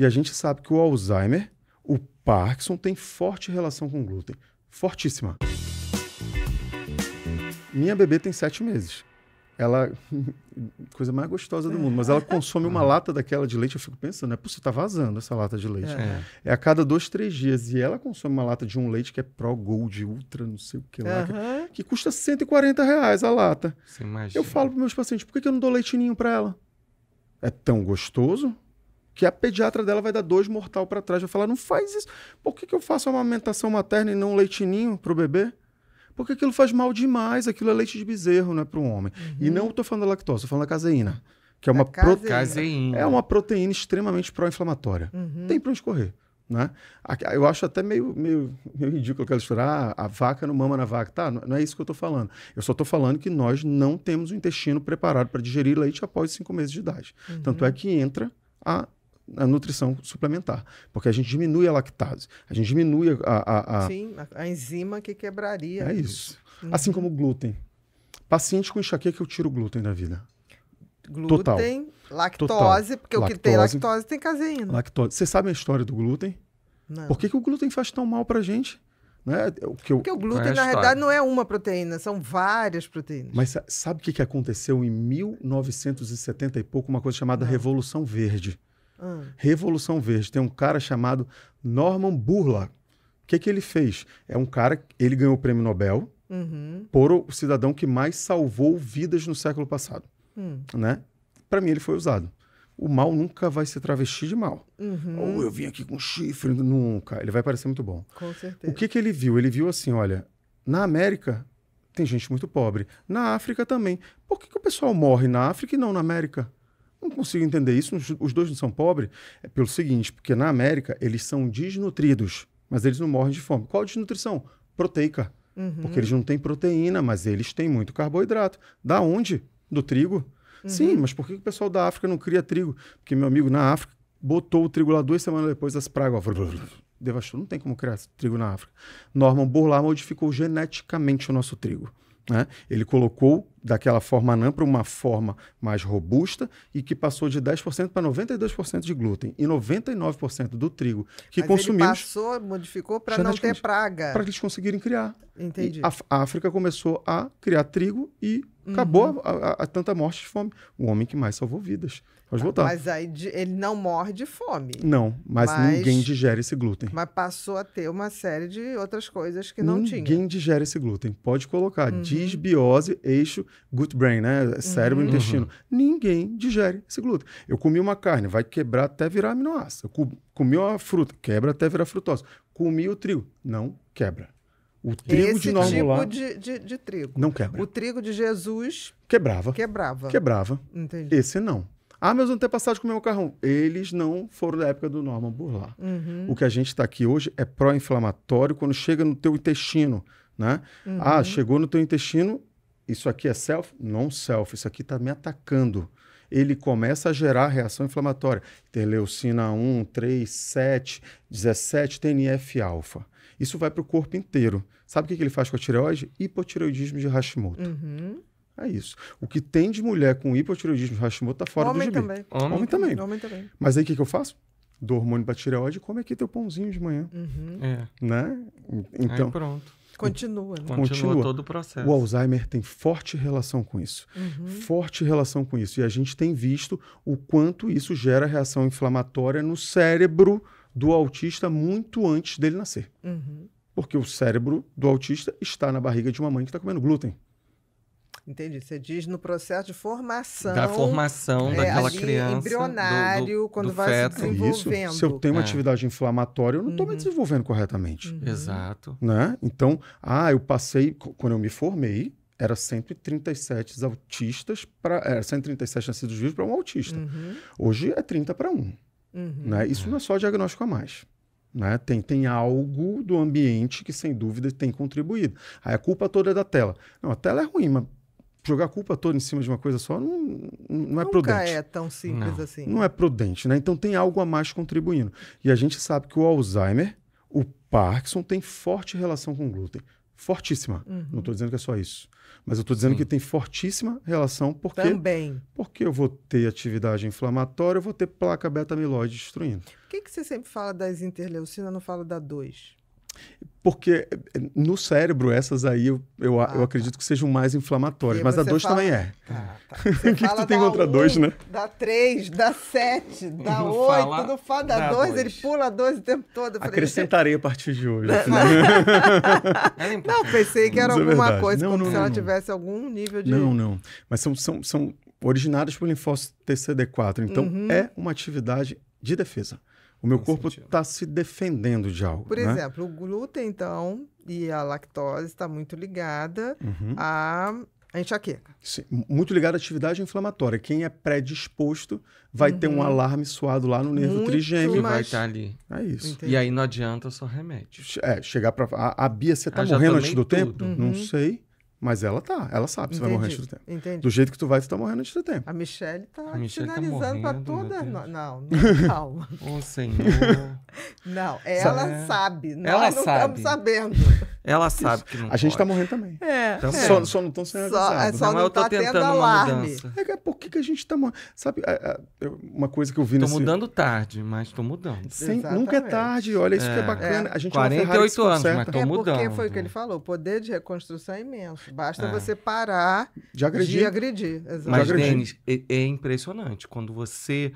E a gente sabe que o Alzheimer, o Parkinson, tem forte relação com glúten. Fortíssima. Minha bebê tem sete meses. Ela. Coisa mais gostosa do mundo, mas ela consome uma lata daquela de leite. Eu fico pensando, é né? possível, tá vazando essa lata de leite. É. é a cada dois, três dias. E ela consome uma lata de um leite que é Pro Gold, Ultra, não sei o que lá, uhum. que, que custa 140 reais a lata. Eu falo para meus pacientes, por que, que eu não dou leitinho para ela? É tão gostoso? que a pediatra dela vai dar dois mortal para trás, vai falar, não faz isso. Por que, que eu faço amamentação materna e não um leitinho para o bebê? Porque aquilo faz mal demais, aquilo é leite de bezerro, é para um homem. Uhum. E não estou falando da lactose, estou falando da caseína, que é uma proteína. É uma proteína extremamente pró-inflamatória. Uhum. Tem para onde correr. Né? Eu acho até meio, meio, meio ridículo aquela história, ah, a vaca não mama na vaca. Tá, não é isso que eu estou falando. Eu só estou falando que nós não temos o intestino preparado para digerir leite após cinco meses de idade. Uhum. Tanto é que entra a a nutrição suplementar, porque a gente diminui a lactase, a gente diminui a. a, a... Sim, a enzima que quebraria. É isso. Uhum. Assim como o glúten. Paciente com enxaqueca, eu tiro o glúten da vida. Glúten, Total. lactose, Total. porque lactose, o que tem lactose tem caseína. Lactose. Você sabe a história do glúten? Não. Por que, que o glúten faz tão mal pra gente? Né? O que eu... Porque o é glúten, é na realidade, não é uma proteína, são várias proteínas. Mas sabe o que aconteceu em 1970 e pouco? Uma coisa chamada não. Revolução Verde. Ah. Revolução Verde. Tem um cara chamado Norman Burla. O que, que ele fez? É um cara, ele ganhou o prêmio Nobel uhum. por o cidadão que mais salvou vidas no século passado. Hum. Né? Para mim, ele foi usado o mal nunca vai se travesti de mal. Uhum. Ou eu vim aqui com chifre, nunca. Ele vai parecer muito bom. Com certeza. O que, que ele viu? Ele viu assim: olha, na América tem gente muito pobre, na África também. Por que, que o pessoal morre na África e não na América? Não consigo entender isso. Os dois não são pobres é pelo seguinte, porque na América eles são desnutridos, mas eles não morrem de fome. Qual desnutrição? Proteica. Uhum. Porque eles não têm proteína, mas eles têm muito carboidrato. Da onde? Do trigo. Uhum. Sim, mas por que o pessoal da África não cria trigo? Porque meu amigo na África botou o trigo lá duas semanas depois, as pragas. Devastou. Não tem como criar trigo na África. Norman Burlar modificou geneticamente o nosso trigo. Né? Ele colocou daquela forma anã para uma forma mais robusta e que passou de 10% para 92% de glúten e 99% do trigo que Mas consumimos. Ele passou, modificou para não ter praga. Para que eles conseguirem criar. Entendi. A, a, África começou a criar trigo e uhum. acabou a, a, a, tanta morte de fome. O homem que mais salvou vidas. Pode voltar. Mas aí ele não morre de fome. Não, mas, mas, ninguém digere esse glúten. Mas passou a ter uma série de outras coisas que não ninguém tinha. Ninguém digere esse glúten. Pode colocar uhum. disbiose, eixo, gut brain, né? Cérebro, uhum. intestino. Uhum. Ninguém digere esse glúten. Eu comi uma carne, vai quebrar até virar aminoácido. Eu comi uma fruta, quebra até virar frutose. Comi o trigo, não quebra. O trigo Esse de Esse Tipo de, de, de, trigo. Não quebra. O trigo de Jesus. Quebrava. Quebrava. Quebrava. Entendi. Esse não. Ah, meus antepassados comiam macarrão. Eles não foram da época do Norman Burlar. Uhum. O que a gente está aqui hoje é pró-inflamatório quando chega no teu intestino, né? Uhum. Ah, chegou no teu intestino, isso aqui é self? Não self, isso aqui está me atacando. Ele começa a gerar reação inflamatória. Interleucina 1, 3, 7, 17, TNF-alfa. Isso vai para o corpo inteiro. Sabe o que, ele faz com a tireoide? Hipotireoidismo de Hashimoto. Uhum. É isso. O que tem de mulher com hipotireoidismo Hashimoto está fora Homem do Também. Homem, Homem também. também. Homem também. Mas aí o que, que eu faço? Do hormônio para tireoide, come aqui teu pãozinho de manhã. Uhum. É. Né? Então. Aí pronto. Continua, né? Continua, Continua. todo o processo. O Alzheimer tem forte relação com isso. Uhum. Forte relação com isso. E a gente tem visto o quanto isso gera reação inflamatória no cérebro do autista muito antes dele nascer. Uhum. Porque o cérebro do autista está na barriga de uma mãe que está comendo glúten. Entendi. Você diz no processo de formação. Da formação é, daquela criança. Embrionário, do, do, quando do vai feto. É se desenvolvendo. Isso, se eu tenho uma é. atividade inflamatória, eu não estou uhum. me desenvolvendo corretamente. Uhum. Exato. Né? Então, ah, eu passei, quando eu me formei, era 137 autistas para. Era 137 nascidos vivos para um autista. Uhum. Hoje é 30 para um uhum. Né? Isso não é só diagnóstico a mais. Né? Tem, tem algo do ambiente que, sem dúvida, tem contribuído. Aí a culpa toda é da tela. Não, a tela é ruim, mas jogar a culpa toda em cima de uma coisa só não, não é Nunca prudente. Nunca é tão simples não. assim. Não é prudente, né? Então tem algo a mais contribuindo. E a gente sabe que o Alzheimer, o Parkinson, tem forte relação com glúten. Fortíssima. Uhum. Não estou dizendo que é só isso. Mas eu estou dizendo Sim. que tem fortíssima relação porque... Também. Porque eu vou ter atividade inflamatória, eu vou ter placa beta-amiloide destruindo. Por que, que você sempre fala das interleucinas não fala da 2? Porque no cérebro, essas aí eu, eu, ah, eu tá. acredito que sejam mais inflamatórias, mas a 2 fala... também é. Ah, tá. tá. o que, que tu tem contra 2, né? Dá 3, dá 7, dá 8, não fala da 2, ele pula a 2 o tempo todo. Falei, Acrescentarei a partir de hoje. Assim, né? não, pensei que era é alguma é coisa, não, como não, se não, ela tivesse algum nível de. Não, não. Mas são, são, são originadas por linfócito TCD4. Então, uhum. é uma atividade de defesa o meu Tem corpo está se defendendo de algo. Por né? exemplo, o glúten, então, e a lactose está muito ligada uhum. à, enxaqueca. Sim, muito ligada à atividade inflamatória. Quem é predisposto vai uhum. ter um uhum. alarme suado lá no nervo muito trigêmeo. Que vai estar tá ali. É isso. Entendi. E aí não adianta só remédio. É, chegar para... A, a Bia, você está ah, morrendo antes do tudo. tempo? Uhum. Não sei. Mas ela tá, ela sabe, você vai morrer antes do tempo. Entendi. Do jeito que tu vai, tu tá morrendo antes do tempo. A Michelle tá a Michelle sinalizando tá pra todas. Não, não, calma. Ô, Senhor. Não, ela sabe. Nós ela não sabe. estamos sabendo. Ela sabe que não A pode. gente tá morrendo também. É. Então, é. Só, só não estão sendo avisados. Só, é, só não, não tá tentando tendo alarme. É, é, por que, que a gente tá... Sabe, é, uma coisa que eu vi tô nesse... Tô mudando tarde, mas tô mudando. Sim, nunca é tarde. Olha, isso é. que é bacana. É. A gente 48 anos, mas tô mudando. É porque foi o que ele falou. O poder de reconstrução é imenso. Basta você parar de agredir. De agredir. Mas, Denis, é, impressionante. Quando você...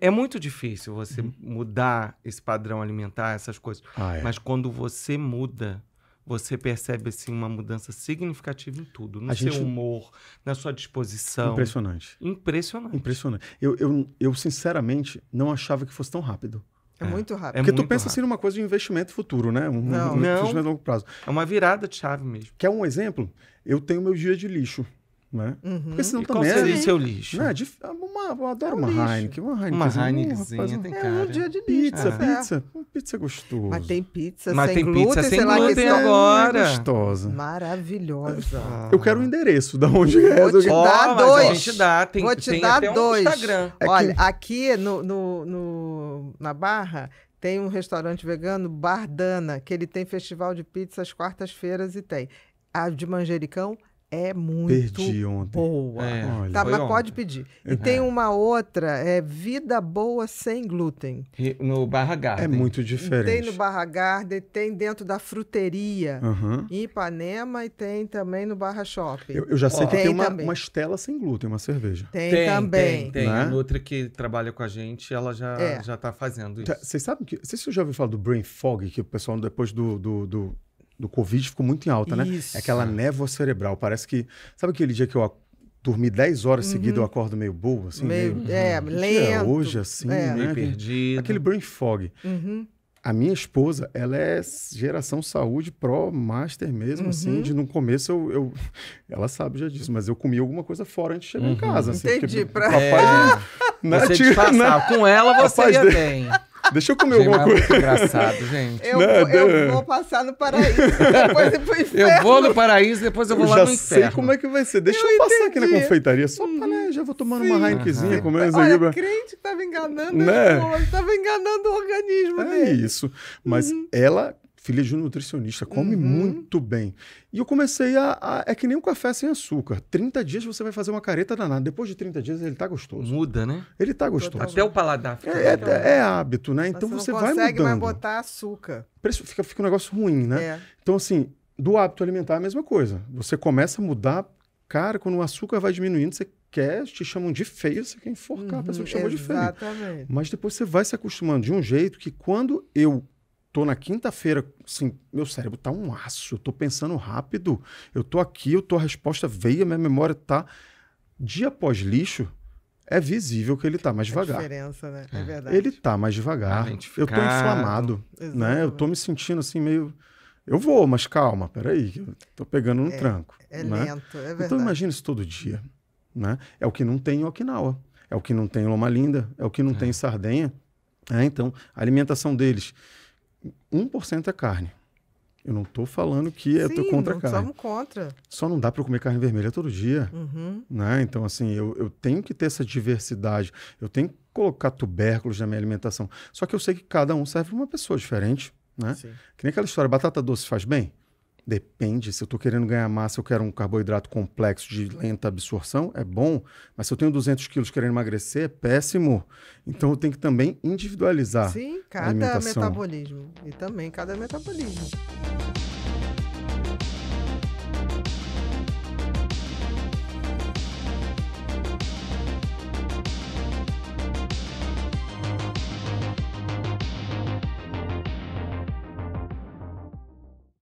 É, muito difícil você uhum. mudar esse padrão alimentar, essas coisas. Ah, mas quando você muda você percebe assim uma mudança significativa em tudo, no a seu gente... humor, na sua disposição. Impressionante. Impressionante. Impressionante. Eu, eu, eu sinceramente não achava que fosse tão rápido. É, é muito rápido. É Porque é muito tu pensa assim, rápido. assim numa coisa de investimento futuro, né? Um, não, um, não. investimento a longo prazo. É uma virada de chave mesmo. Quer um exemplo? Eu tenho meus dias de lixo. Né? Uhum. Porque senão e também. Qual é seria o seu lixo? Né? É de, é uma, eu adoro é uma Heineken. Uma Heineken. Uma Heinekenzinha, um, tem cara. É um dia de pizza, pizza. Pizza gostosa. Mas tem pizza Mas sem tem glúten, pizza sem sei glúten, glúten tá- agora. Gostosa. Maravilhosa. Eu quero o um endereço da onde é. Vou te dar dois. Vou te dar, Tem, Vou te tem dar dois. Um Instagram. Olha, aqui no, no, no, na Barra tem um restaurante vegano, Bardana, que ele tem festival de pizza às quartas-feiras e tem. A de manjericão é muito Perdi ontem. boa. É, olha, tá, mas ontem. pode pedir. E é. tem uma outra, é Vida Boa Sem Glúten. No Barra Garden. É muito diferente. Tem no Barra Garden, tem dentro da fruteria uhum. em Ipanema e tem também no Barra Shopping. Eu, eu já sei que tem, uma, uma Estela Sem Glúten, uma cerveja. Tem, tem também. Tem, tem. Né? A outra que trabalha com a gente, ela já, é. já tá fazendo tá, isso. Vocês sabem que... Vocês já ouviram falar do Brain Fog, que o pessoal depois do, do, do do Covid ficou muito em alta, né? Isso. né? É aquela névoa cerebral. Parece que. Sabe aquele dia que eu dormi 10 horas uhum. seguidas, eu acordo meio burro, assim? Meio, meio é, hum, é, lento. hoje, assim, é. né? Meio perdido. Aquele brain fog. Uhum. A minha esposa, ela é geração saúde pro master mesmo, assim. uhum. assim, de no começo eu, eu, Ela sabe já disso, mas eu comi alguma coisa fora antes de chegar em uhum. casa, assim. Entendi, porque, pra... Papai, é. né, você tira, né? com ela você ia bem. Deixa eu comer gente, alguma é coisa. engraçado, gente. Eu, não, vou, não. eu, vou passar no paraíso, depois eu vou Eu vou no paraíso, depois eu vou eu lá no inferno. Já sei como é que vai ser. Deixa eu, eu passar aqui na confeitaria, só pra, uhum. né, já vou tomando Sim. uma Heinekenzinha, uhum. comendo essa Olha, crente que tava enganando né? a esposa, tava enganando o organismo é dele. É isso. Mas uhum. ela filha de um nutricionista, come uhum. muito bem. E eu comecei a, a, É que nem um café sem açúcar. 30 dias você vai fazer uma careta danada. Depois de 30 dias ele tá gostoso. Muda, né? Ele tá gostoso. Até o paladar fica. É, é, é hábito, né? Então você, você vai mudando. Não consegue mais botar açúcar. Fica, fica um negócio ruim, né? É. Então, assim, do hábito alimentar é a mesma coisa. Você começa a mudar. Cara, quando o açúcar vai diminuindo, você quer, te chamam de feio, você quer enforcar uhum, a pessoa que chamou de feio. Uhum, Mas depois você vai se acostumando de um jeito que quando eu tô na quinta-feira, assim, meu cérebro tá um aço, eu tô pensando rápido, eu tô aqui, eu tô a resposta veio, minha memória tá dia após lixo, é visível que ele tá mais devagar. devagar. diferença, né? É, é verdade. Ele tá mais devagar. Eu tô inflamado, Exatamente. né? Eu tô me sentindo assim meio eu vou, mas calma, peraí, eu tô pegando no é, tranco. É né? lento, é então, verdade. Então imagina isso todo dia, né? É o que não tem em Okinawa, é o que não tem em Loma Linda, é o que não é. tem em é. Sardenha. É, então, a alimentação deles 1% é carne. Eu não estou falando que eu estou contra não a carne. Somos contra. Só não dá para comer carne vermelha todo dia. Uhum. Né? Então, assim, eu, eu tenho que ter essa diversidade. Eu tenho que colocar tubérculos na minha alimentação. Só que eu sei que cada um serve para uma pessoa diferente. Né? Sim. Que nem aquela história, batata doce faz bem? Depende. Se eu estou querendo ganhar massa, eu quero um carboidrato complexo de lenta absorção, é bom. Mas se eu tenho 200 quilos querendo emagrecer, é péssimo. Então eu tenho que também individualizar. Sim, cada metabolismo. E também cada metabolismo.